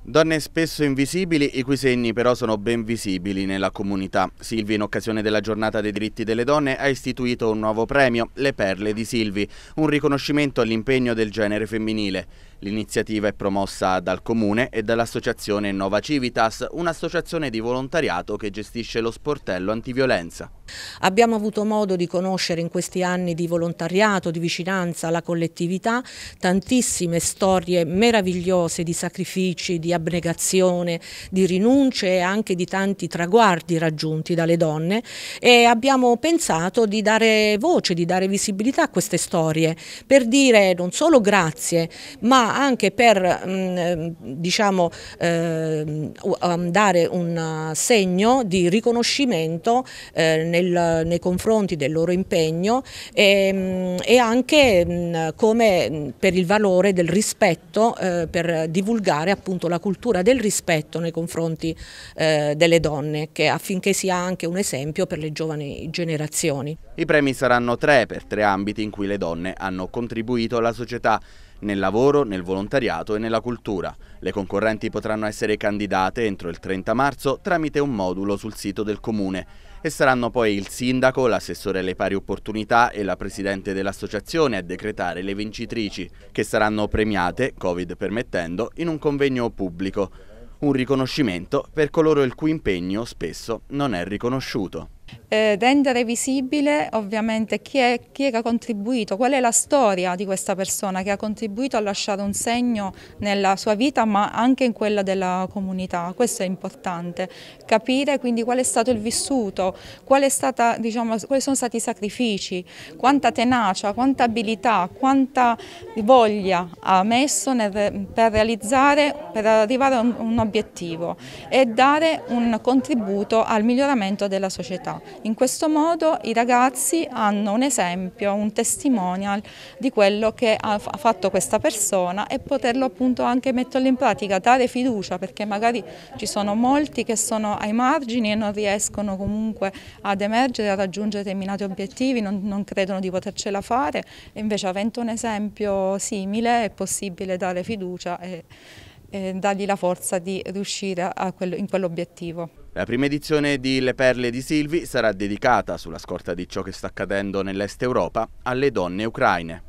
Donne spesso invisibili, i cui segni però sono ben visibili nella comunità. Silvi, in occasione della giornata dei diritti delle donne, ha istituito un nuovo premio, Le Perle di Silvi, un riconoscimento all'impegno del genere femminile. L'iniziativa è promossa dal Comune e dall'associazione Nova Civitas, un'associazione di volontariato che gestisce lo sportello antiviolenza. Abbiamo avuto modo di conoscere in questi anni di volontariato, di vicinanza alla collettività, tantissime storie meravigliose di sacrifici, di abnegazione, di rinunce e anche di tanti traguardi raggiunti dalle donne e abbiamo pensato di dare voce, di dare visibilità a queste storie per dire non solo grazie ma anche per mm, ehm, diciamo, ehm, ehm, dare un segno di riconoscimento eh, nei confronti del loro impegno e, anche mm, come mm, per il valore del rispetto, eh, per divulgare appunto la cultura del rispetto nei confronti eh, delle donne, che, affinché sia anche un esempio per le giovani generazioni. I premi saranno tre per tre ambiti in cui le donne hanno contribuito alla società, nel lavoro, nel nel volontariato e nella cultura. Le concorrenti potranno essere candidate entro il 30 marzo tramite un modulo sul sito del Comune e saranno poi il sindaco, l'assessore alle pari opportunità e la presidente dell'associazione a decretare le vincitrici, che saranno premiate, Covid permettendo, in un convegno pubblico. Un riconoscimento per coloro il cui impegno spesso non è riconosciuto. Eh, rendere visibile ovviamente chi, è, chi è che ha contribuito, qual è la storia di questa persona che ha contribuito a lasciare un segno nella sua vita ma anche in quella della comunità, questo è importante, capire quindi qual è stato il vissuto, stata, diciamo, quali sono stati i sacrifici, quanta tenacia, quanta abilità, quanta voglia ha messo nel, per realizzare, per arrivare a un, un obiettivo e dare un contributo al miglioramento della società. In questo modo i ragazzi hanno un esempio, un testimonial di quello che ha fatto questa persona e poterlo appunto anche metterlo in pratica, dare fiducia perché magari ci sono molti che sono ai margini e non riescono comunque ad emergere, a raggiungere determinati obiettivi, non, non credono di potercela fare e invece avendo un esempio simile è possibile dare fiducia. E, eh, dargli la forza di riuscire quello, in quell'obiettivo. La prima edizione di Le Perle di Silvi sarà dedicata, sulla scorta di ciò che sta accadendo nell'Est Europa, alle donne ucraine.